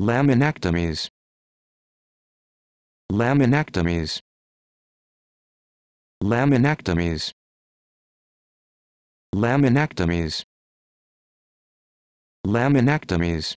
Laminectomies. Laminectomies. Laminectomies. Laminectomies. Laminectomies.